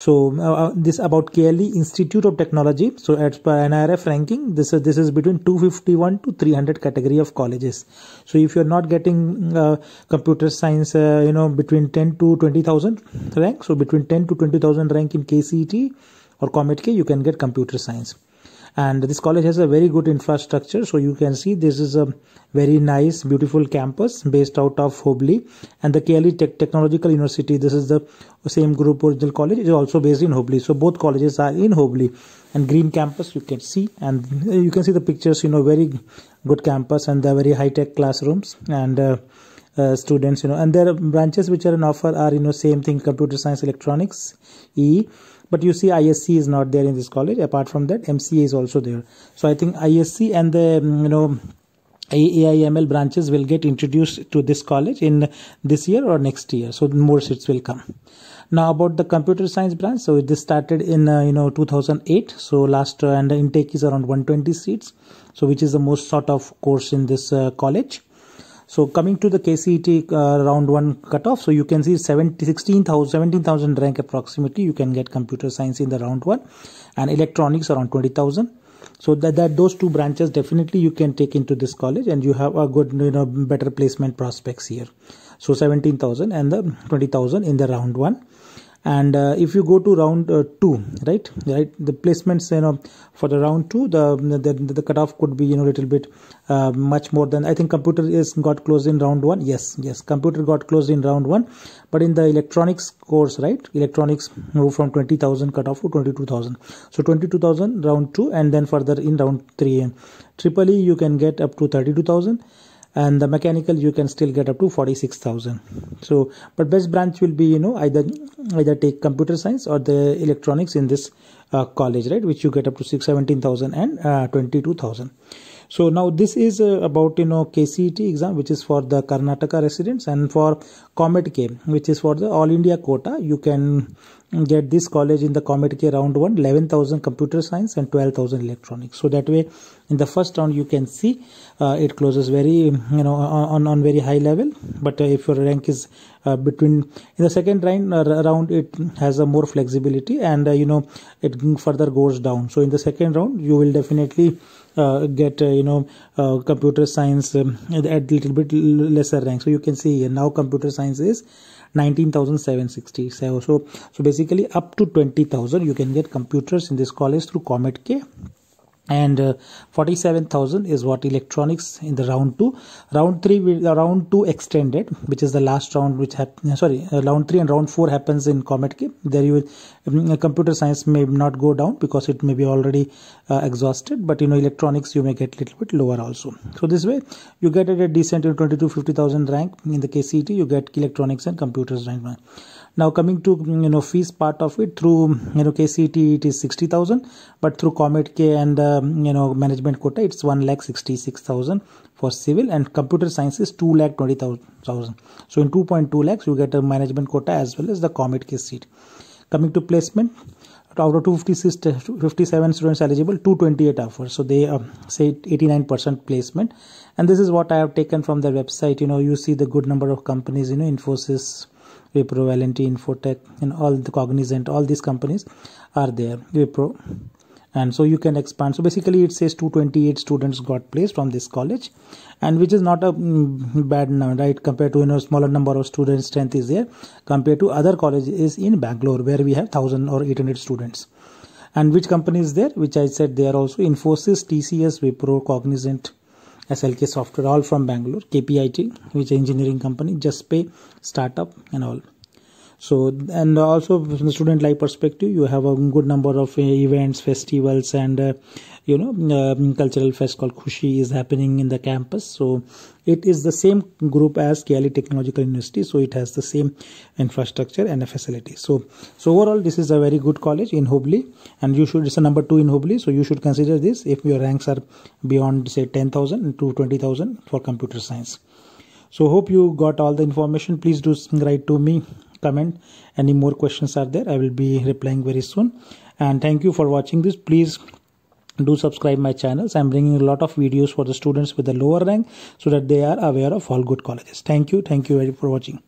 So uh, uh, this about KLE Institute of Technology. So as per NIRF ranking, this is this is between 251 to 300 category of colleges. So if you're not getting uh, computer science, uh, you know between 10 to 20,000 rank. So between 10 to 20,000 rank in KCET or Comet K, you can get computer science and this college has a very good infrastructure so you can see this is a very nice beautiful campus based out of Hobli and the KLE Tech Technological University this is the same group original college is also based in Hobli so both colleges are in Hobli and green campus you can see and you can see the pictures you know very good campus and the very high tech classrooms and uh, uh, students you know and there are branches which are on offer are you know same thing computer science electronics e but you see isc is not there in this college apart from that mca is also there so i think isc and the um, you know AIML branches will get introduced to this college in this year or next year. So more seats will come. Now about the computer science branch. So this started in uh, you know 2008. So last uh, and the intake is around 120 seats. So which is the most sort of course in this uh, college. So coming to the KCET uh, round one cutoff, so you can see 70, 17,000 rank approximately you can get computer science in the round one and electronics around 20,000. So that, that those two branches definitely you can take into this college and you have a good, you know, better placement prospects here. So 17,000 and the 20,000 in the round one and uh, if you go to round uh, 2 right right the placements you know for the round 2 the the, the cutoff could be you know a little bit uh, much more than i think computer is got closed in round 1 yes yes computer got closed in round 1 but in the electronics course right electronics moved from 20000 cutoff to 22000 so 22000 round 2 and then further in round 3 triple e you can get up to 32000 and the mechanical you can still get up to 46000 so but best branch will be you know either either take computer science or the electronics in this uh, college right which you get up to 617000 and uh, 22000 so now this is uh, about you know KCET exam which is for the Karnataka residents and for Comet K which is for the all India quota you can get this college in the comet k round 1 11000 computer science and 12000 electronics so that way in the first round you can see uh, it closes very you know on on very high level but uh, if your rank is uh, between in the second uh, round it has a more flexibility and uh, you know it further goes down so in the second round you will definitely uh, get you know computer science um, at little bit lesser rank so you can see now computer science is 19760 so so basically basically up to 20,000 you can get computers in this college through Comet K and uh, 47,000 is what electronics in the round 2 round 3 will uh, round 2 extended which is the last round which uh, sorry uh, round 3 and round 4 happens in comet k there you will um, computer science may not go down because it may be already uh, exhausted but you know electronics you may get little bit lower also so this way you get at a decent 22 50000 rank in the kct you get electronics and computers rank now coming to you know fees part of it through you know kct it is 60000 but through comet k and um, you know management quota it's 1 lakh 66000 for civil and computer science is 2 lakh 20000 so in 2.2 lakhs you get a management quota as well as the comet k seat coming to placement out of 256 57 students eligible 228 offers so they uh, say 89% placement and this is what i have taken from their website you know you see the good number of companies you know infosys Wipro, Valenti, Infotech, and all the Cognizant, all these companies are there. Wipro, and so you can expand. So basically, it says 228 students got placed from this college, and which is not a mm, bad number, right? Compared to you know smaller number of students, strength is there compared to other colleges in Bangalore where we have thousand or 800 students. And which company is there? Which I said they are also Infosys, TCS, Wipro, Cognizant, SLK software all from Bangalore, KPIT, which engineering company, Just Pay, startup and all so and also from the student life perspective you have a good number of uh, events festivals and uh, you know um, uh, cultural fest called khushi is happening in the campus so it is the same group as kali technological university so it has the same infrastructure and facility so so overall this is a very good college in hubli and you should it's a number 2 in hubli so you should consider this if your ranks are beyond say 10000 to 20000 for computer science so hope you got all the information please do write to me comment any more questions are there i will be replying very soon and thank you for watching this please do subscribe my channels i'm bringing a lot of videos for the students with the lower rank so that they are aware of all good colleges thank you thank you very for watching